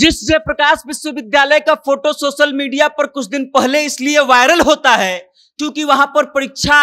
जिस जयप्रकाश विश्वविद्यालय का फोटो सोशल मीडिया पर कुछ दिन पहले इसलिए वायरल होता है क्योंकि वहां पर परीक्षा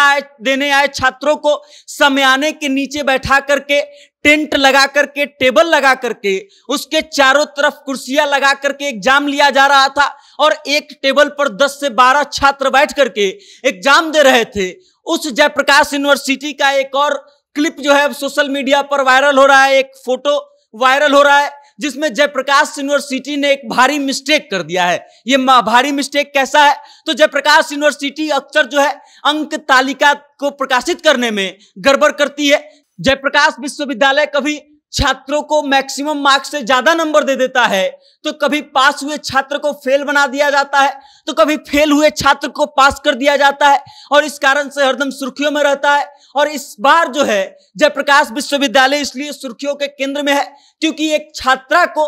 देने आए छात्रों को समयाने के नीचे बैठा करके टेंट लगा करके टेबल लगा करके उसके चारों तरफ कुर्सियां लगा करके एग्जाम लिया जा रहा था और एक टेबल पर 10 से 12 छात्र बैठ करके एग्जाम दे रहे थे उस जयप्रकाश यूनिवर्सिटी का एक और क्लिप जो है सोशल मीडिया पर वायरल हो रहा है एक फोटो वायरल हो रहा है जिसमें जयप्रकाश यूनिवर्सिटी ने एक भारी मिस्टेक कर दिया है ये भारी मिस्टेक कैसा है तो जयप्रकाश यूनिवर्सिटी अक्सर जो है अंक तालिका को प्रकाशित करने में गड़बड़ करती है जयप्रकाश विश्वविद्यालय कभी छात्रों को मैक्सिमम मार्क्स से ज्यादा नंबर दे देता है तो कभी पास हुए छात्र को फेल बना दिया जाता है तो कभी फेल हुए छात्र को पास कर दिया जाता है और इस कारण से हरदम सुर्खियों में रहता है और इस बार जो है जयप्रकाश विश्वविद्यालय इसलिए सुर्खियों के केंद्र में है क्योंकि एक छात्रा को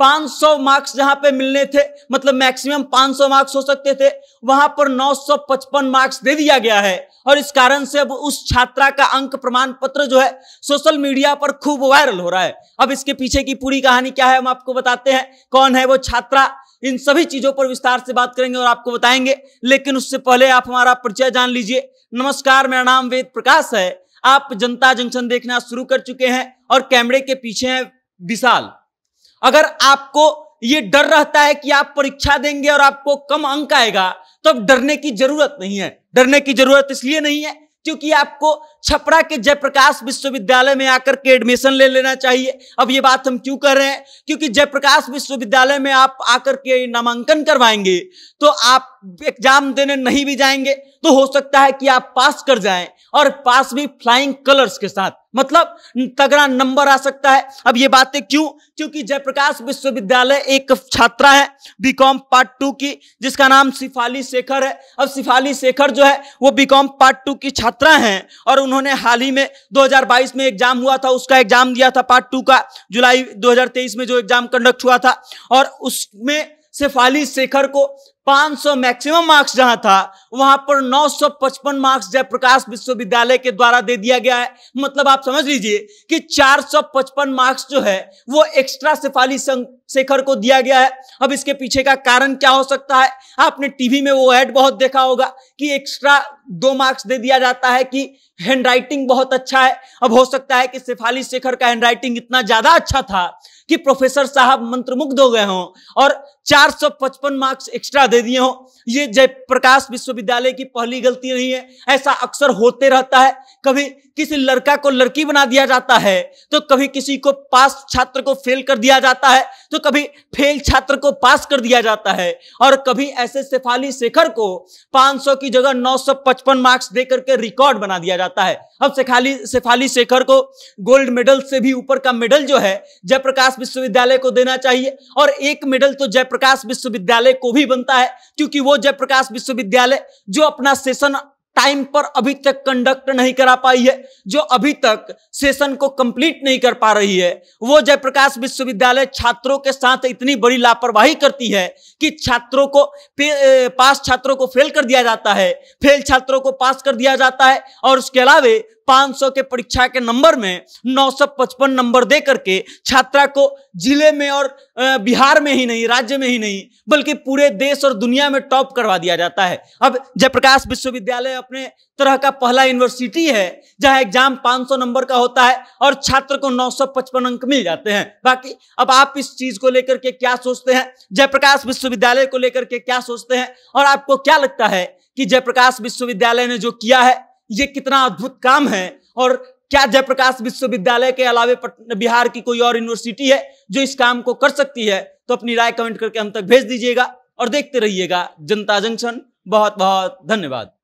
500 मार्क्स जहां पे मिलने थे मतलब मैक्सिमम 500 मार्क्स हो सकते थे वहां पर 955 मार्क्स दे दिया गया है और इस कारण से अब उस छात्रा का अंक प्रमाण पत्र जो है सोशल मीडिया पर खूब वायरल हो रहा है अब इसके पीछे की पूरी कहानी क्या है हम आपको बताते हैं कौन है वो छात्रा इन सभी चीजों पर विस्तार से बात करेंगे और आपको बताएंगे लेकिन उससे पहले आप हमारा परिचय जान लीजिए नमस्कार मेरा नाम वेद प्रकाश है आप जनता जंक्शन देखना शुरू कर चुके हैं और कैमरे के पीछे हैं विशाल अगर आपको ये डर रहता है कि आप परीक्षा देंगे और आपको कम अंक आएगा तो अब डरने की जरूरत नहीं है डरने की जरूरत इसलिए नहीं है क्योंकि आपको छपरा के जयप्रकाश विश्वविद्यालय में आकर के एडमिशन ले लेना चाहिए अब ये बात हम क्यों कर रहे हैं क्योंकि जयप्रकाश विश्वविद्यालय में आप आकर के नामांकन करवाएंगे तो आप एग्जाम देने नहीं भी जाएंगे तो हो सकता है कि आप पास कर जाएं और पास भी फ्लाइंग कलर्स के साथ मतलब तगड़ा नंबर आ सकता है अब ये बातें क्यों क्योंकि जयप्रकाश विश्वविद्यालय एक छात्रा है बीकॉम पार्ट टू की जिसका नाम शिफाली शेखर है अब शिफाली शेखर जो है वो बीकॉम पार्ट टू की छात्रा हैं और उन्होंने हाल ही में 2022 में एग्जाम हुआ था उसका एग्जाम दिया था पार्ट टू का जुलाई दो में जो एग्जाम कंडक्ट हुआ था और उसमें शेफाली शेखर को 500 मैक्सिमम मार्क्स जहां था वहां पर 955 मार्क्स जयप्रकाश विश्वविद्यालय के द्वारा दे दिया गया है मतलब आप समझ लीजिए कि 455 मार्क्स जो है वो एक्स्ट्रा सिफाली शेखर को दिया गया है अब इसके पीछे का कारण क्या हो सकता है आपने टीवी में वो ऐड बहुत देखा होगा कि एक्स्ट्रा दो मार्क्स दे दिया जाता है कि हैंडराइटिंग बहुत अच्छा है अब हो सकता है कि शेफाली शेखर का हैंडराइटिंग इतना ज्यादा अच्छा था कि प्रोफेसर साहब मंत्रमुग्ध हो गए हों और 455 मार्क्स एक्स्ट्रा दे दे दिए हो ये जयप्रकाश विश्वविद्यालय की पहली गलती नहीं है ऐसा अक्सर होते रहता है कभी किसी लड़का को लड़की बना दिया जाता है तो कभी किसी को पास छात्र को फेल कर दिया जाता है तो कभी फेल छात्र को पास कर दिया जाता है और कभी ऐसे शेफाली शेखर को 500 की जगह 955 मार्क्स देकर के रिकॉर्ड बना दिया जाता है अब शेखाली शेफाली शेखर को गोल्ड मेडल से भी ऊपर का मेडल जो है जयप्रकाश विश्वविद्यालय को देना चाहिए और एक मेडल तो जयप्रकाश विश्वविद्यालय को भी बनता है क्योंकि वो जयप्रकाश विश्वविद्यालय जो अपना सेशन टाइम पर अभी तक कंडक्ट नहीं करा पाई है जो अभी तक सेशन को कंप्लीट नहीं कर पा रही है वो जयप्रकाश विश्वविद्यालय छात्रों के साथ इतनी बड़ी लापरवाही करती है कि छात्रों को पास छात्रों को फेल कर दिया जाता है फेल छात्रों को पास कर दिया जाता है और उसके अलावे 500 के परीक्षा के नंबर में 955 नंबर दे करके छात्रा को जिले में और बिहार में ही नहीं राज्य में ही नहीं बल्कि पूरे देश और दुनिया में टॉप करवा दिया जाता है अब जयप्रकाश विश्वविद्यालय अपने तरह का पहला यूनिवर्सिटी है जहां एग्जाम 500 नंबर का होता है और छात्र को 955 अंक मिल जाते हैं बाकी अब आप इस चीज को लेकर के क्या सोचते हैं जयप्रकाश विश्वविद्यालय को लेकर के क्या सोचते हैं और आपको क्या लगता है कि जयप्रकाश विश्वविद्यालय ने जो किया है ये कितना अद्भुत काम है और क्या जयप्रकाश विश्वविद्यालय के अलावे बिहार की कोई और यूनिवर्सिटी है जो इस काम को कर सकती है तो अपनी राय कमेंट करके हम तक भेज दीजिएगा और देखते रहिएगा जनता जंक्शन बहुत बहुत धन्यवाद